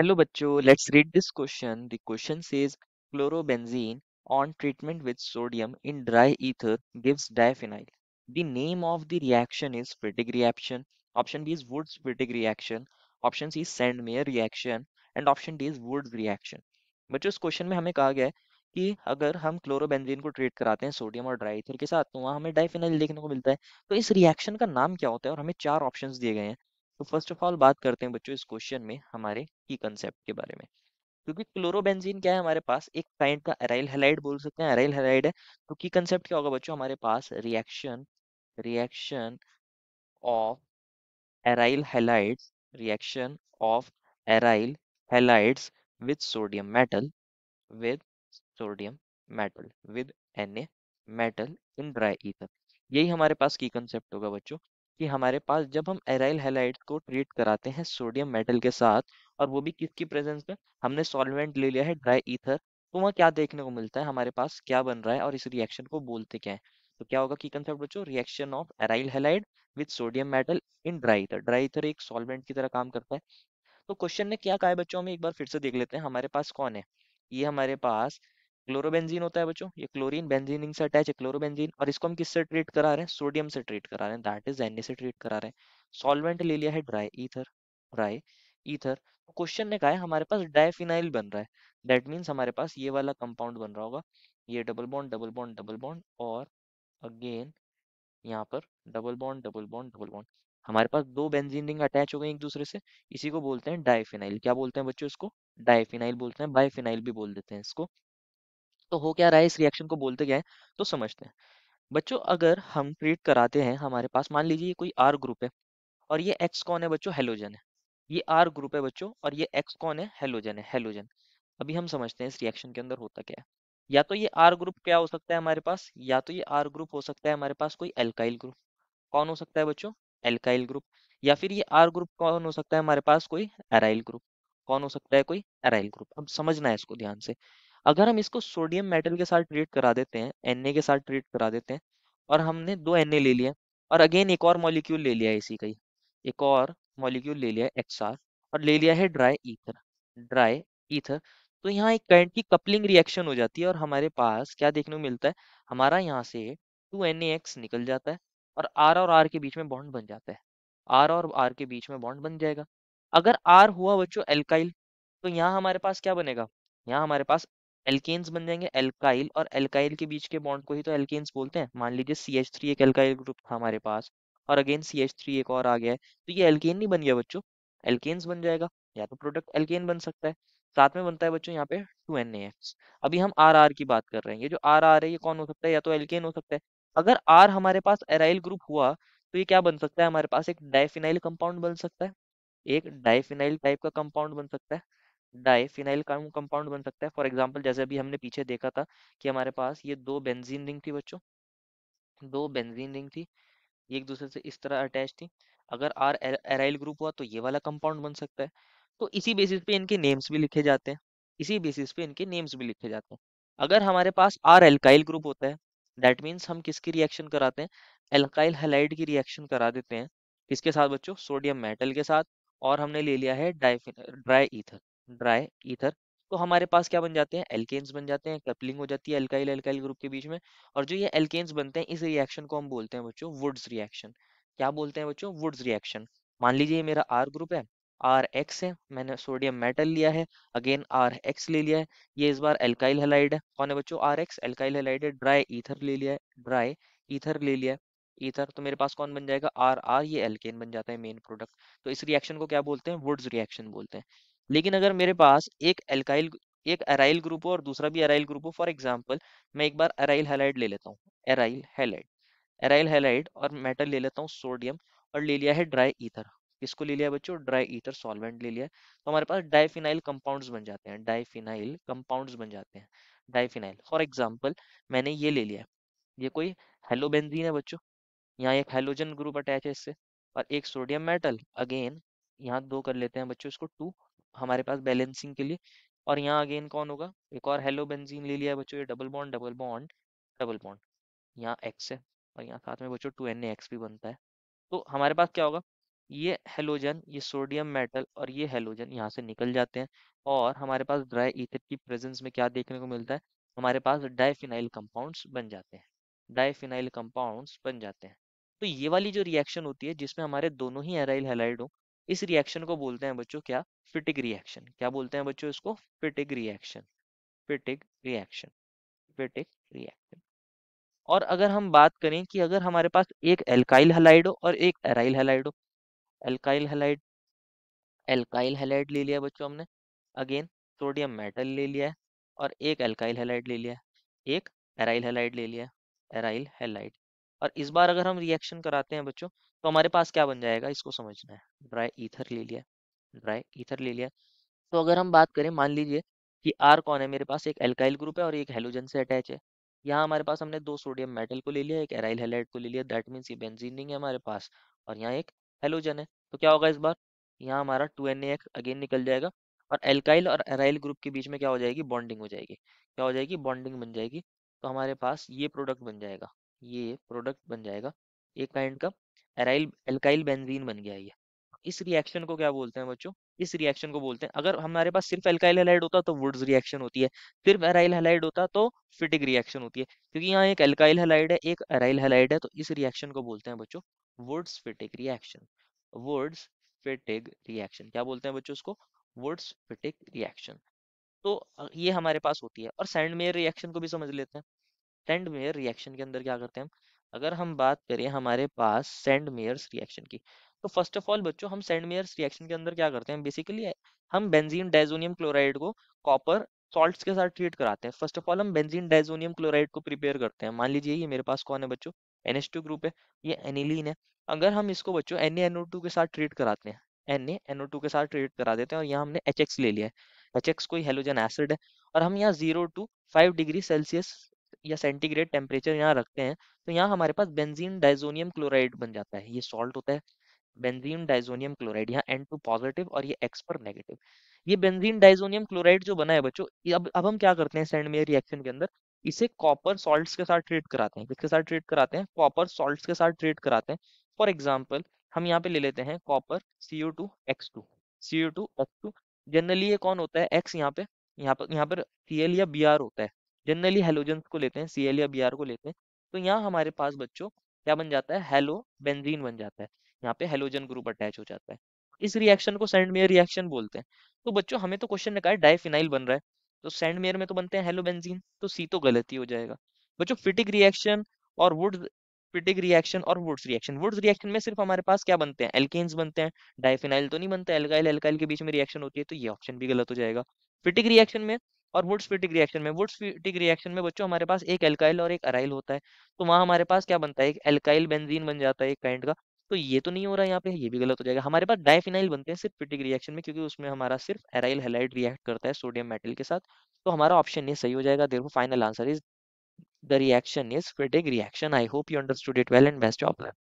Hello बच्चों let's read this question the question says chlorobenzene on treatment with sodium in dry ether gives diphenyl the name of the reaction is Fittig reaction option B is Wurtz Fittig reaction option C Meyer reaction and option D is Wurtz reaction बच्चों इस question में हमें कहा गया है कि अगर हम क्लोरोबेंजीन को ट्रीट कराते हैं सोडियम और ड्राई ईथर के साथ तो वहां हमें डायफिनाइल देखने को मिलता है तो इस रिएक्शन का नाम क्या होता है और हमें चार ऑप्शंस दिए गए हैं तो फर्स्ट ऑफ ऑल बात करते हैं बच्चों इस क्वेश्चन में हमारे की कंसेप्ट के बारे में क्योंकि क्लोरोबेंजीन क्या है हमारे पास एक काइंड का अराइल हेलाइड बोल सकते हैं अराइल हेलाइड है तो की कंसेप्ट क्या होगा बच्चों हमारे पास reaction reaction of aryl halides reaction of aryl halides with sodium metal with sodium metal with an metal in dry ether यही हमारे पास की कंसेप्ट होगा बच्चों कि हमारे पास जब हम एराइल हेलाइड को ट्रीट कराते हैं सोडियम मेटल के साथ और वो भी किसकी प्रेजेंस में हमने सॉल्वेंट ले लिया है ड्राई ईथर तो वहाँ क्या देखने को मिलता है हमारे पास क्या बन रहा है और इस रिएक्शन को बोलते क्या है तो क्या होगा की कंसेप्ट बच्चों reaction of aryl halide with sodium metal in dry ether dry ether एक सॉल्वेंट की तरह काम करता है तो क्वेश्चन ने क्या कहा है बच्चों हम एक बार फिर से देख लेते हैं हमारे पास कौन है ये हमारे पास क्लोरोबेंजीन होता है बच्चों ये क्लोरीन बेंजीनिंग से अटैच है क्लोरोबेंजीन और इसको हम किससे ट्रीट करा रहे हैं सोडियम से ट्रीट करा रहे हैं दैट इज एन से ट्रीट करा रहे हैं सॉल्वेंट ले लिया है dry ether dry ether question ने कहा है हमारे पास डायफिनाइल बन रहा है दैट मीन्स हमारे पास ये वाला कंपाउंड बन रहा होगा ये double bond double bond double bond और अगेन यहाँ पर double bond double bond double bond हमारे पास दो बेंजीन रिंग अटैच हो गई एक दूसरे से इसी को बोलते हैं डायफिनाइल क्या बोलते हैं बच्चों इसको डायफिनाइल बोलते हैं बायफिनाइल भी बोल देते हैं इसको तो हो क्या रहा है इस रिएक्शन को बोलते क्या है तो समझते हैं बच्चों अगर हम ट्रीट कराते हैं हमारे पास मान लीजिए कोई आर ग्रुप है और ये एक्स कौन है बच्चों हेलोजन है ये आर ग्रुप है बच्चों और ये एक्स कौन है हेलोजन है हेलोजन अभी हम समझते हैं इस रिएक्शन के अंदर होता क्या है या तो ये आर ग्रुप क्या हो सकता है हमारे पास या तो ये आर ग्रुप हो सकता है हमारे पास कोई एल्काइल ग्रुप कौन हो सकता है बच्चों एल्काइल ग्रुप या फिर ये आर ग्रुप कौन हो सकता है हमारे पास कोई एराइल ग्रुप कौन हो सकता है कोई एराइल ग्रुप अब समझना है इसको ध्यान से अगर हम इसको सोडियम मेटल के साथ ट्रीट करा देते हैं एन के साथ ट्रीट करा देते हैं और हमने दो एन ले लिया और अगेन एक और मॉलिक्यूल ले लिया इसी का ही एक और मॉलिक्यूल ले लिया एक्स और ले लिया है ड्राई इथर ड्राई इथर तो यहाँ एक करंट की कपलिंग रिएक्शन हो जाती है और हमारे पास क्या देखने को मिलता है हमारा यहाँ से टू एन निकल जाता है और आर और आर के बीच में बॉन्ड बन जाता है आर और आर के बीच में बॉन्ड बन जाएगा अगर आर हुआ बच्चों एल्काइल तो यहाँ हमारे पास क्या बनेगा यहाँ हमारे पास एल्केन्स बन जाएंगे एल्काइल और एल्काइल के बीच के बॉन्ड को ही तो एल्केन्स बोलते हैं मान लीजिए सी एच थ्री एक एल्काइल ग्रुप था हमारे पास और अगेन सी एच थ्री एक और आ गया है तो ये एल्केन नहीं बन गया बच्चों एल्केन्स बन जाएगा या तो प्रोडक्ट एल्केन बन सकता है साथ में बनता है बच्चों यहाँ पे टू एन अभी हम आर आर की बात कर रहे हैं ये जो आर आर है ये कौन हो सकता है या तो एल्केन हो सकता है अगर आर हमारे पास एराइल ग्रुप हुआ तो ये क्या बन सकता है हमारे पास एक डाइफिनाइल कंपाउंड बन सकता है एक डाइफिनाइल टाइप का कंपाउंड बन सकता है डाई फिनाइल कंपाउंड बन सकता है फॉर एग्जाम्पल जैसे अभी हमने पीछे देखा था कि हमारे पास ये दो बेंजीन रिंग थी बच्चों दो बेंजीन रिंग थी ये एक दूसरे से इस तरह अटैच थी अगर आर एराइल ग्रुप हुआ तो ये वाला कंपाउंड बन सकता है तो इसी बेसिस पे इनके नेम्स भी लिखे जाते हैं इसी बेसिस पे इनके नेम्स भी लिखे जाते हैं अगर हमारे पास आर एल्काइल ग्रुप होता है दैट मीन्स हम किसकी रिएक्शन कराते हैं एल्काइल हेलाइड की रिएक्शन करा देते हैं इसके साथ बच्चों सोडियम मेटल के साथ और हमने ले लिया है ड्राई ईथर ड्राई ईथर तो हमारे पास क्या बन जाते हैं एल्केन्स बन जाते हैं कपलिंग हो जाती है एल्काइल एल्काइल ग्रुप के बीच में और जो ये एल्केन्स बनते हैं इस रिएक्शन को हम बोलते हैं बच्चों वुड्स रिएक्शन क्या बोलते हैं बच्चों वुड्स रिएक्शन मान लीजिए ये मेरा आर ग्रुप है आर एक्स है मैंने सोडियम मेटल लिया है अगेन आर एक्स ले लिया है ये इस बार एल्काइल हेलाइड है कौन है बच्चों आर एक्स एल्काइल हेलाइड है ड्राई ईथर ले लिया है ड्राई ईथर ले लिया है ईथर तो मेरे पास कौन बन जाएगा आर आर ये एल्केन बन जाता है मेन प्रोडक्ट तो इस रिएक्शन को क्या बोलते हैं वुड्स रिएक्शन बोलते हैं लेकिन अगर मेरे पास एक एल्काइल एक एराइल ग्रुप हो और दूसरा भी एराइल ग्रुप हो फॉर एग्जाम्पल मैं एक बार एराइल हेलाइड ले लेता हूँ एराइल हेलाइड एराइल हेलाइड और मेटल ले लेता हूँ सोडियम और ले लिया है ड्राई ईथर किसको ले लिया बच्चों ड्राई ईथर सॉल्वेंट ले लिया तो हमारे पास डाइफिनाइल कंपाउंड्स बन जाते हैं डाइफिनाइल कंपाउंड्स बन जाते हैं डाइफिनाइल फॉर एग्जाम्पल मैंने ये ले लिया ये कोई हेलोबेंजीन है बच्चो यहाँ एक हेलोजन ग्रुप अटैच है इससे और एक सोडियम मेटल अगेन यहाँ दो कर लेते हैं बच्चों इसको टू हमारे पास बैलेंसिंग के लिए और यहाँ अगेन कौन होगा एक और हेलो बेंजीन ले लिया बच्चों ये double bond double bond double bond यहाँ एक्स है और यहाँ साथ में बच्चों टू एन एक्स भी बनता है तो हमारे पास क्या होगा ये हेलोजन ये सोडियम मेटल और ये हेलोजन यहाँ से निकल जाते हैं और हमारे पास ड्राई ईथर की प्रेजेंस में क्या देखने को मिलता है हमारे पास डाइफिनाइल कंपाउंड्स बन जाते हैं डाइफिनाइल कंपाउंड्स बन जाते हैं तो ये वाली जो रिएक्शन होती है जिसमें हमारे दोनों ही एराइल हेलाइड हो इस रिएक्शन को बोलते हैं बच्चों क्या फिटिक रिएक्शन क्या बोलते हैं बच्चों इसको Fittig reaction Fittig reaction Fittig reaction और अगर हम बात करें कि अगर हमारे पास एक एल्काइल हलाइड हो और एक एराइल हलाइड हो एल्काइल हलाइड एल्काइल हलाइड ले लिया बच्चों हमने अगेन सोडियम मेटल ले लिया और एक एल्काइल हेलाइड ले लिया एक एराइल हेलाइड ले लिया एराइल हेलाइड और इस बार अगर हम रिएक्शन कराते हैं बच्चों तो हमारे पास क्या बन जाएगा इसको समझना है ड्राई ईथर ले लिया ड्राई ईथर ले लिया तो अगर हम बात करें मान लीजिए कि आर कौन है मेरे पास एक एल्काइल ग्रुप है और एक हेलोजन से अटैच है यहाँ हमारे पास हमने दो सोडियम मेटल को ले लिया एक एराइल हेलाइट को ले लिया दैट मीन्स ये बेंजीन है हमारे पास और यहाँ एक हेलोजन है तो क्या होगा इस बार यहाँ हमारा टू एन एक्स अगेन निकल जाएगा और एल्काइल और एराइल ग्रुप के बीच में क्या हो जाएगी बॉन्डिंग हो जाएगी क्या हो जाएगी बॉन्डिंग बन जाएगी तो हमारे पास ये प्रोडक्ट बन जाएगा ये प्रोडक्ट बन जाएगा एक काइंड का एराइल एल्काइल बेंजीन बन गया ये इस रिएक्शन को क्या बोलते हैं बच्चों इस रिएक्शन को बोलते हैं अगर हमारे पास सिर्फ एल्काइल हेलाइड होता तो वुड्स रिएक्शन होती है सिर्फ एराइल हेलाइड होता तो फिटिक रिएक्शन होती है क्योंकि यहाँ एक एल्काइल हेलाइड है एक एराइल हेलाइड है तो इस रिएक्शन को बोलते हैं बच्चों Wurtz Fittig reaction Wurtz Fittig reaction क्या बोलते हैं बच्चों उसको वुड्स फिटिक रिएक्शन तो ये हमारे पास होती है और सैंडमेयर रिएक्शन को भी समझ लेते हैं सैंडमेयर रिएक्शन के अंदर क्या करते हैं हम अगर हम बात करें हमारे पास सेंड मेयर्स रिएक्शन की तो फर्स्ट ऑफ ऑल बच्चों हम सेंड मेयर्स रिएक्शन के अंदर क्या करते हैं बेसिकली हम बेंजीन डाइजोनियम क्लोराइड को कॉपर सॉल्ट्स के साथ ट्रीट कराते हैं फर्स्ट ऑफ ऑल हम बेंजीन डाइजोनियम क्लोराइड को प्रिपेयर करते हैं मान लीजिए ये मेरे पास कौन है बच्चों एन ग्रुप है ये एनिलीन है अगर हम इसको बच्चों एन टू के साथ ट्रीट कराते हैं एन एनओ के साथ ट्रीट करा देते हैं और यहाँ हमने एच एक्स ले लिया है एच एक्स कोई हेलोजन एसिड है और हम यहाँ zero to five degree Celsius या सेंटीग्रेड टेम्परेचर यहाँ रखते हैं तो यहाँ हमारे पास बेंजीन डाइजोनियम क्लोराइड बन जाता है ये सॉल्ट होता है बेंजीन डाइजोनियम क्लोराइड यहाँ एन टू पॉजिटिव और ये एक्स पर नेगेटिव ये बेंजीन डाइजोनियम क्लोराइड जो बना है बच्चों अब अब हम क्या करते हैं सेंड मेयर रिएक्शन के अंदर इसे कॉपर सॉल्ट्स के साथ ट्रीट कराते हैं किसके साथ ट्रीट कराते हैं कॉपर सॉल्ट्स के साथ ट्रीट कराते हैं फॉर एग्जाम्पल हम यहाँ पे ले लेते हैं copper C U two X two C U two X two generally ये कौन होता है एक्स यहाँ पे यहाँ पर यहाँ पर सी एल या बी आर होता है जनरली हेलोजन को लेते हैं सी एल या बी आर को लेते हैं तो यहाँ हमारे पास बच्चों क्या बन जाता है हेलो बेंजीन बन जाता है यहाँ पे हेलोजन ग्रुप अटैच हो जाता है इस रिएक्शन को सेंडमेयर रिएक्शन बोलते हैं तो बच्चों हमें तो क्वेश्चन ने कहा डाइफिनाइल बन रहा है तो सेंडमेयर में तो बनते हैं हेलो बेंजीन तो सी तो गलत ही हो जाएगा बच्चों फिटिक रिएक्शन और वुड पिटिक रिएक्शन और वुड्स रिएक्शन वुड्स रिएक्शन में सिर्फ हमारे पास क्या बनते हैं एल्केन्स बनते हैं डायफिनाइल तो नहीं बनते एल्काइल एल्काइल के बीच में रिएक्शन होती है तो ये ऑप्शन भी गलत हो जाएगा पिटिक रिएक्शन में और वुड्स पिटिक रिएक्शन में वुड्स पिटिक रिएक्शन में बच्चों हमारे पास एक एल्काइल और एक अराइल होता है तो वहाँ हमारे पास क्या बनता है एक एल्काइल बेंजीन बन जाता है एक काइंड का तो ये तो नहीं हो रहा है यहाँ पे ये भी गलत हो जाएगा हमारे पास डायफिनाइल बनते हैं सिर्फ पिटिक रिएक्शन में क्योंकि उसमें हमारा सिर्फ एराइल हेलाइट रिएक्ट करता है सोडियम मेटल के साथ तो हमारा ऑप्शन ये सही हो जाएगा देखो final answer is the reaction is Wittig reaction. I hope you understood it well and best of luck.